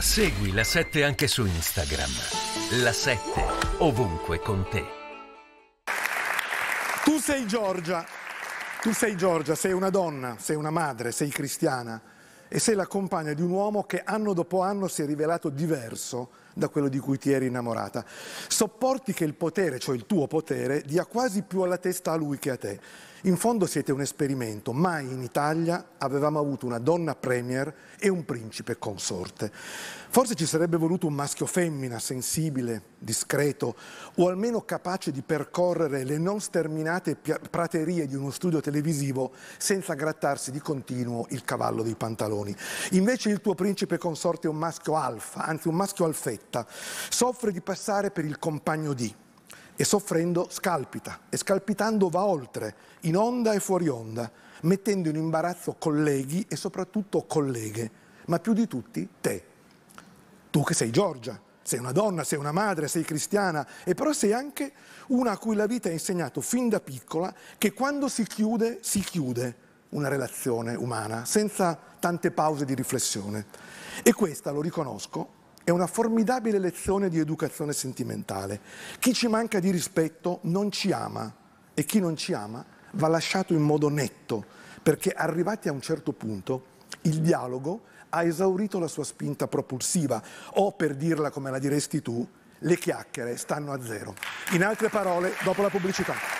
Segui la 7 anche su Instagram. La 7 ovunque con te. Tu sei Giorgia. Tu sei Giorgia, sei una donna, sei una madre, sei cristiana e sei la compagna di un uomo che anno dopo anno si è rivelato diverso da quello di cui ti eri innamorata. Sopporti che il potere, cioè il tuo potere, dia quasi più alla testa a lui che a te. In fondo siete un esperimento, mai in Italia avevamo avuto una donna premier e un principe consorte. Forse ci sarebbe voluto un maschio femmina, sensibile, discreto, o almeno capace di percorrere le non sterminate praterie di uno studio televisivo senza grattarsi di continuo il cavallo dei pantaloni. Invece il tuo principe consorte è un maschio alfa, anzi un maschio alfetta, soffre di passare per il compagno di e soffrendo scalpita e scalpitando va oltre, in onda e fuori onda, mettendo in imbarazzo colleghi e soprattutto colleghe, ma più di tutti te. Tu che sei Giorgia, sei una donna, sei una madre, sei cristiana e però sei anche una a cui la vita ha insegnato fin da piccola che quando si chiude, si chiude una relazione umana, senza tante pause di riflessione. E questa, lo riconosco, è una formidabile lezione di educazione sentimentale. Chi ci manca di rispetto non ci ama e chi non ci ama va lasciato in modo netto, perché arrivati a un certo punto il dialogo ha esaurito la sua spinta propulsiva o, per dirla come la diresti tu, le chiacchiere stanno a zero. In altre parole, dopo la pubblicità.